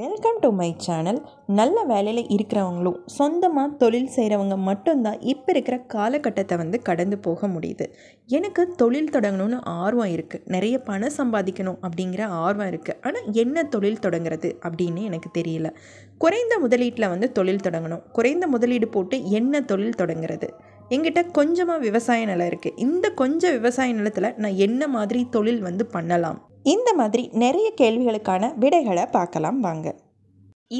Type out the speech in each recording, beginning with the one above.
welcome to my channel நல்ல வேலையில் இருக்கிறவங்களும் சொந்தமாக தொழில் செய்கிறவங்க மட்டும்தான் இப்போ இருக்கிற காலகட்டத்தை வந்து கடந்து போக முடியுது எனக்கு தொழில் தொடங்கணும்னு ஆர்வம் இருக்குது நிறைய பணம் சம்பாதிக்கணும் அப்படிங்கிற ஆர்வம் இருக்குது ஆனால் என்ன தொழில் தொடங்குறது அப்படின்னு எனக்கு தெரியல குறைந்த முதலீட்டில் வந்து தொழில் தொடங்கணும் குறைந்த முதலீடு போட்டு என்ன தொழில் தொடங்குறது எங்கிட்ட கொஞ்சமாக விவசாய நிலம் இருக்குது இந்த கொஞ்சம் விவசாய நிலத்தில் நான் என்ன மாதிரி தொழில் வந்து பண்ணலாம் இந்த மாதிரி நிறைய கேள்விகளுக்கான விடைகளை பார்க்கலாம் வாங்க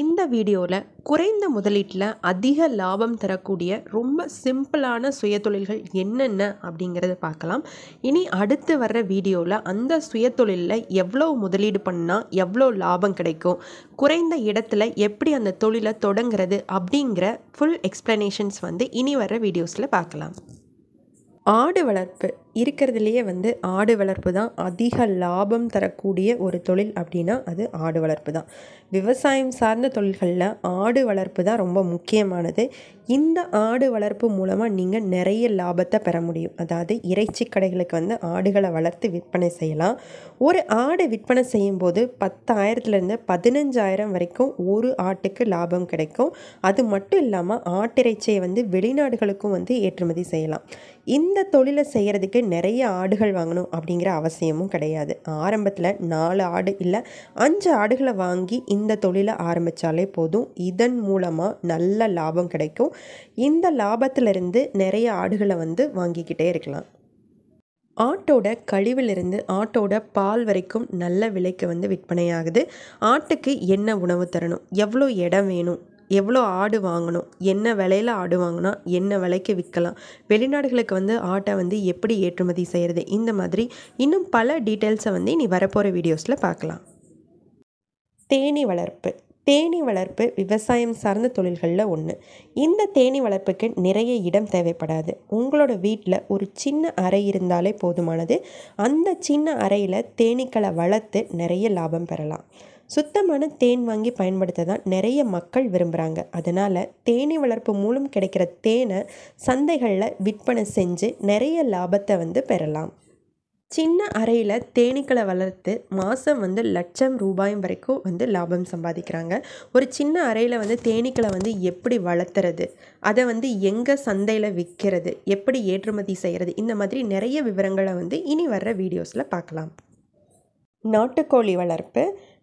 இந்த வீடியோவில் குறைந்த முதலீட்டில் அதிக லாபம் தரக்கூடிய ரொம்ப சிம்பிளான சுயதொழில்கள் என்னென்ன அப்படிங்கிறத பார்க்கலாம் இனி அடுத்து வர்ற வீடியோவில் அந்த சுயதொழிலில் எவ்வளோ முதலீடு பண்ணால் எவ்வளோ லாபம் கிடைக்கும் குறைந்த இடத்துல எப்படி அந்த தொழிலை தொடங்கிறது அப்படிங்கிற ஃபுல் எக்ஸ்ப்ளனேஷன்ஸ் வந்து இனி வர வீடியோஸில் பார்க்கலாம் ஆடு வளர்ப்பு இருக்கிறதுலையே வந்து ஆடு வளர்ப்பு தான் அதிக லாபம் தரக்கூடிய ஒரு தொழில் அப்படின்னா அது ஆடு வளர்ப்பு தான் விவசாயம் சார்ந்த தொழில்களில் ஆடு வளர்ப்பு தான் ரொம்ப முக்கியமானது இந்த ஆடு வளர்ப்பு மூலமாக நீங்கள் நிறைய லாபத்தை பெற முடியும் அதாவது இறைச்சி கடைகளுக்கு வந்து ஆடுகளை வளர்த்து விற்பனை செய்யலாம் ஒரு ஆடு விற்பனை செய்யும்போது பத்தாயிரத்துலேருந்து பதினஞ்சாயிரம் வரைக்கும் ஒரு ஆட்டுக்கு லாபம் கிடைக்கும் அது மட்டும் இல்லாமல் ஆட்டிறைச்சியை வந்து வெளிநாடுகளுக்கும் வந்து ஏற்றுமதி செய்யலாம் இந்த தொழிலை செய்கிறதுக்கு நிறைய ஆடுகள் வாங்கணும் அப்படிங்கிற அவசியமும் கிடையாது ஆரம்பத்தில் நாலு ஆடு இல்லை அஞ்சு ஆடுகளை வாங்கி இந்த தொழிலை ஆரம்பித்தாலே போதும் இதன் மூலமாக நல்ல லாபம் கிடைக்கும் இந்த லாபத்திலிருந்து நிறைய ஆடுகளை வந்து வாங்கிக்கிட்டே இருக்கலாம் ஆட்டோட கழிவிலிருந்து ஆட்டோட பால் வரைக்கும் நல்ல விலைக்கு வந்து விற்பனையாகுது ஆட்டுக்கு என்ன உணவு தரணும் எவ்வளோ இடம் வேணும் எவ்வளோ ஆடு வாங்கணும் என்ன விலையில் ஆடு வாங்கினா என்ன விலைக்கு விற்கலாம் வெளிநாடுகளுக்கு வந்து ஆட்டை வந்து எப்படி ஏற்றுமதி செய்கிறது இந்த மாதிரி இன்னும் பல டீட்டெயில்ஸை வந்து நீ வரப்போகிற வீடியோஸில் பார்க்கலாம் தேனி வளர்ப்பு தேனி வளர்ப்பு விவசாயம் சார்ந்த தொழில்களில் ஒன்று இந்த தேனி வளர்ப்புக்கு நிறைய இடம் தேவைப்படாது உங்களோட வீட்டில் ஒரு சின்ன அறை இருந்தாலே போதுமானது அந்த சின்ன அறையில் தேனீக்களை வளர்த்து நிறைய லாபம் பெறலாம் சுத்தமான தேன் வாங்கி பயன்படுத்த தான் நிறைய மக்கள் விரும்புகிறாங்க அதனால் தேனீ வளர்ப்பு மூலம் கிடைக்கிற தேனை சந்தைகளில் விற்பனை செஞ்சு நிறைய லாபத்தை வந்து பெறலாம் சின்ன அறையில் தேனீக்களை வளர்த்து மாதம் வந்து லட்சம் ரூபாயும் வரைக்கும் வந்து லாபம் சம்பாதிக்கிறாங்க ஒரு சின்ன அறையில் வந்து தேனீக்களை வந்து எப்படி வளர்த்துறது அதை வந்து எங்கே சந்தையில் விற்கிறது எப்படி ஏற்றுமதி செய்கிறது இந்த மாதிரி நிறைய விவரங்களை வந்து இனி வர்ற வீடியோஸில் பார்க்கலாம் நாட்டுக்கோழி வளர்ப்பு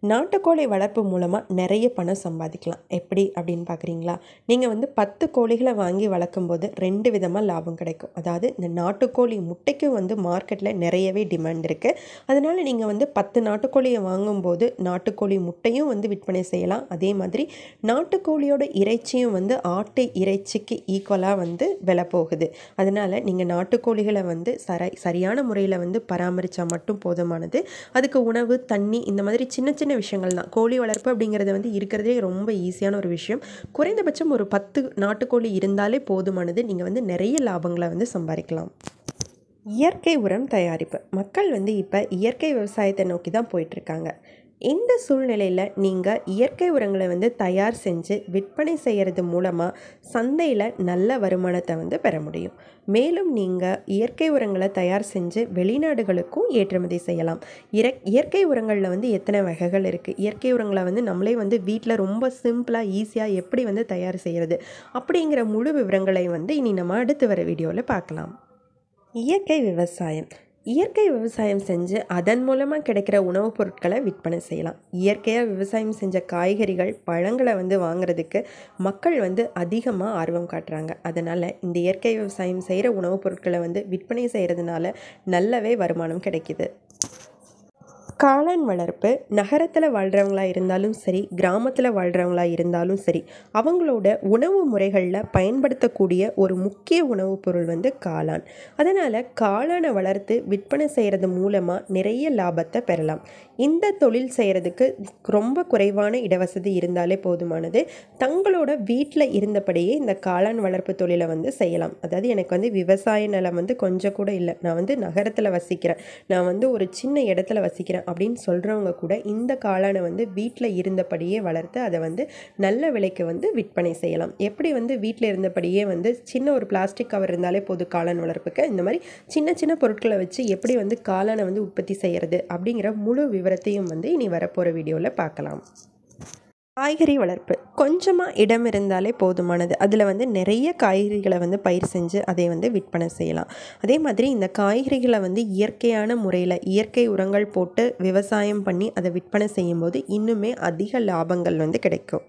நாட்டுக்கோழி வளர்ப்பு மூலமாக நிறைய பணம் சம்பாதிக்கலாம் எப்படி அப்படின்னு பார்க்குறீங்களா நீங்கள் வந்து பத்து கோழிகளை வாங்கி வளர்க்கும் போது ரெண்டு விதமாக லாபம் கிடைக்கும் அதாவது இந்த நாட்டுக்கோழி முட்டைக்கும் வந்து மார்க்கெட்டில் நிறையவே டிமாண்ட் இருக்குது அதனால் நீங்கள் வந்து பத்து நாட்டுக்கோழியை வாங்கும்போது நாட்டுக்கோழி முட்டையும் வந்து விற்பனை செய்யலாம் அதே மாதிரி நாட்டுக்கோழியோட இறைச்சியும் வந்து ஆட்டு இறைச்சிக்கு ஈக்குவலாக வந்து விலை போகுது அதனால் நீங்கள் நாட்டுக்கோழிகளை வந்து சரி சரியான முறையில் வந்து பராமரித்தா மட்டும் போதுமானது அதுக்கு உணவு தண்ணி இந்த மாதிரி சின்ன சின்ன சின்ன விஷயங்கள் தான் கோழி வளர்ப்பு அப்படிங்கிறது வந்து இருக்கிறதே ரொம்ப ஈஸியான ஒரு விஷயம் குறைந்தபட்சம் ஒரு பத்து நாட்டுக்கோழி இருந்தாலே போதுமானது நீங்கள் வந்து நிறைய லாபங்களை வந்து சம்பாதிக்கலாம் இயற்கை உரம் தயாரிப்பு மக்கள் வந்து இப்போ இயற்கை விவசாயத்தை நோக்கி தான் போயிட்டுருக்காங்க இந்த சூழ்நிலையில் நீங்கள் இயற்கை உரங்களை வந்து தயார் செஞ்சு விற்பனை செய்கிறது மூலமாக சந்தையில் நல்ல வருமானத்தை வந்து பெற முடியும் மேலும் நீங்கள் இயற்கை உரங்களை தயார் செஞ்சு வெளிநாடுகளுக்கும் ஏற்றுமதி செய்யலாம் இறக் இயற்கை உரங்களில் வந்து எத்தனை வகைகள் இருக்குது இயற்கை உரங்களை வந்து நம்மளே வந்து வீட்டில் ரொம்ப சிம்பிளாக ஈஸியாக எப்படி வந்து தயார் செய்கிறது அப்படிங்கிற முழு விவரங்களை வந்து இனி நம்ம அடுத்து வர வீடியோவில் பார்க்கலாம் இயற்கை விவசாயம் இயற்கை விவசாயம் செஞ்சு அதன் மூலமாக கிடைக்கிற உணவுப் பொருட்களை விற்பனை செய்யலாம் இயற்கையாக விவசாயம் செஞ்ச காய்கறிகள் பழங்களை வந்து வாங்குறதுக்கு மக்கள் வந்து அதிகமாக ஆர்வம் காட்டுறாங்க அதனால் இந்த இயற்கை விவசாயம் செய்கிற உணவுப் பொருட்களை வந்து விற்பனை செய்கிறதுனால நல்லாவே வருமானம் கிடைக்கிது காளான் வளர்ப்பு நகரத்தில் வாழ்கிறவங்களா இருந்தாலும் சரி கிராமத்தில் வாழ்கிறவங்களா இருந்தாலும் சரி அவங்களோட உணவு முறைகளில் பயன்படுத்தக்கூடிய ஒரு முக்கிய உணவுப் பொருள் வந்து காளான் அதனால் காளானை வளர்த்து விற்பனை செய்கிறது மூலமாக நிறைய லாபத்தை பெறலாம் இந்த தொழில் செய்கிறதுக்கு ரொம்ப குறைவான இடவசதி இருந்தாலே போதுமானது தங்களோட வீட்டில் இருந்தபடியே இந்த காளான் வளர்ப்பு தொழிலை வந்து செய்யலாம் அதாவது எனக்கு வந்து விவசாய நிலம் வந்து கொஞ்சம் கூட இல்லை நான் வந்து நகரத்தில் வசிக்கிறேன் நான் வந்து ஒரு சின்ன இடத்துல வசிக்கிறேன் அப்படின்னு சொல்கிறவங்க கூட இந்த காளானை வந்து வீட்டில் இருந்தபடியே வளர்த்து அதை வந்து நல்ல விலைக்கு வந்து விற்பனை செய்யலாம் எப்படி வந்து வீட்டில் இருந்தபடியே வந்து சின்ன ஒரு பிளாஸ்டிக் கவர் இருந்தாலே போதும் காளான் வளர்ப்புக்கு இந்த மாதிரி சின்ன சின்ன பொருட்களை வச்சு எப்படி வந்து காளானை வந்து உற்பத்தி செய்கிறது அப்படிங்கிற முழு விவரத்தையும் வந்து இனி வரப்போகிற வீடியோவில் பார்க்கலாம் காய்கறி வளர்ப்பு கொஞ்சமாக இடம் இருந்தாலே போதுமானது அதில் வந்து நிறைய காய்கறிகளை வந்து பயிர் செஞ்சு அதை வந்து விற்பனை செய்யலாம் அதே மாதிரி இந்த காய்கறிகளை வந்து இயற்கையான முறையில் இயற்கை உரங்கள் போட்டு விவசாயம் பண்ணி அதை விற்பனை செய்யும்போது இன்னுமே அதிக லாபங்கள் வந்து கிடைக்கும்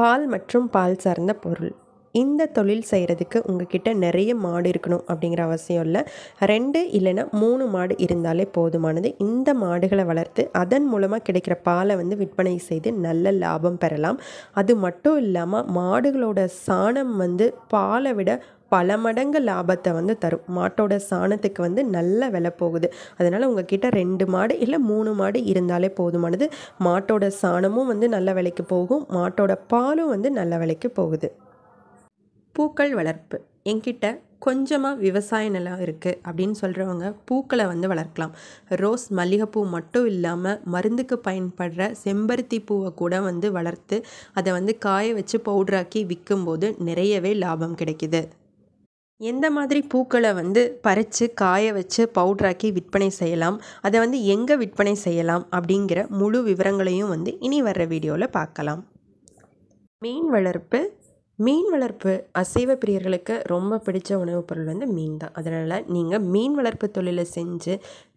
பால் மற்றும் பால் சார்ந்த பொருள் இந்த தொழில் செய்கிறதுக்கு உங்ககிட்ட நிறைய மாடு இருக்கணும் அப்படிங்கிற அவசியம் இல்லை ரெண்டு இல்லைன்னா மூணு மாடு இருந்தாலே போதுமானது இந்த மாடுகளை வளர்த்து அதன் மூலமாக கிடைக்கிற பாலை வந்து விற்பனை செய்து நல்ல லாபம் பெறலாம் அது மட்டும் இல்லாமல் மாடுகளோட சாணம் வந்து பாலை விட பல மடங்கு லாபத்தை வந்து தரும் மாட்டோட சாணத்துக்கு வந்து நல்ல விலை போகுது அதனால் உங்ககிட்ட ரெண்டு மாடு இல்லை மூணு மாடு இருந்தாலே போதுமானது மாட்டோட சாணமும் வந்து நல்ல விலைக்கு போகும் மாட்டோட பாலும் வந்து நல்ல விலைக்கு போகுது பூக்கள் வளர்ப்பு என்கிட்ட கொஞ்சமாக விவசாய நிலம் இருக்குது அப்படின்னு சொல்கிறவங்க பூக்களை வந்து வளர்க்கலாம் ரோஸ் மல்லிகைப்பூ மட்டும் இல்லாமல் மருந்துக்கு பயன்படுற செம்பருத்தி பூவை கூட வந்து வளர்த்து அதை வந்து காய வச்சு பவுடராக்கி விற்கும்போது நிறையவே லாபம் கிடைக்கிது எந்த மாதிரி பூக்களை வந்து பறித்து காய வச்சு பவுட்ராக்கி விற்பனை செய்யலாம் அதை வந்து எங்கே விற்பனை செய்யலாம் அப்படிங்கிற முழு விவரங்களையும் வந்து இனி வர்ற வீடியோவில் பார்க்கலாம் மீன் வளர்ப்பு மீன் வளர்ப்பு அசைவ பிரியர்களுக்கு ரொம்ப பிடிச்ச உணவுப் பொருள் வந்து மீன் தான் அதனால் நீங்கள் மீன் வளர்ப்பு தொழிலை செஞ்சு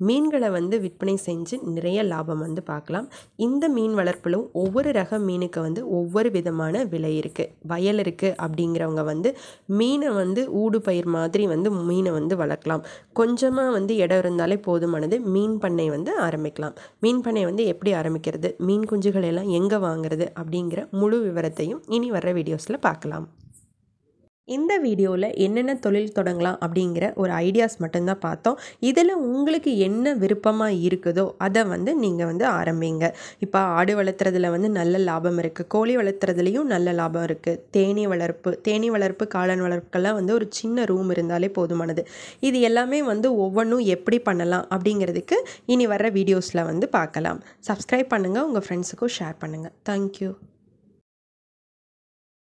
மீன்களை வந்து விற்பனை செஞ்சு நிறைய லாபம் வந்து பார்க்கலாம் இந்த மீன் வளர்ப்பிலும் ஒவ்வொரு ரக மீனுக்கு வந்து ஒவ்வொரு விதமான விலை இருக்குது வயல் இருக்குது அப்படிங்கிறவங்க வந்து மீனை வந்து ஊடு பயிர் மாதிரி வந்து மீனை வந்து வளர்க்கலாம் கொஞ்சமாக வந்து இடம் இருந்தாலே போதுமானது மீன் பண்ணை வந்து ஆரம்பிக்கலாம் மீன் பண்ணை வந்து எப்படி ஆரம்பிக்கிறது மீன் குஞ்சுகள் எல்லாம் எங்கே வாங்குறது அப்படிங்கிற முழு விவரத்தையும் இனி வர வீடியோஸில் பார்க்கலாம் பார்க்கலாம் இந்த வீடியோவில் என்னென்ன தொழில் தொடங்கலாம் அப்படிங்கிற ஒரு ஐடியாஸ் மட்டும்தான் பார்த்தோம் இதில் உங்களுக்கு என்ன விருப்பமாக இருக்குதோ அதை வந்து நீங்கள் வந்து ஆரம்பிங்க இப்போ ஆடு வளர்த்துறதுல வந்து நல்ல லாபம் இருக்குது கோழி வளர்த்துறதுலேயும் நல்ல லாபம் இருக்குது தேனி வளர்ப்பு தேனி வளர்ப்பு காளான் வளர்ப்புக்கெல்லாம் வந்து ஒரு சின்ன ரூம் இருந்தாலே போதுமானது இது எல்லாமே வந்து ஒவ்வொன்றும் எப்படி பண்ணலாம் அப்படிங்கிறதுக்கு இனி வர்ற வீடியோஸில் வந்து பார்க்கலாம் சப்ஸ்கிரைப் பண்ணுங்கள் உங்கள் ஃப்ரெண்ட்ஸுக்கும் ஷேர் பண்ணுங்கள் தேங்க்யூ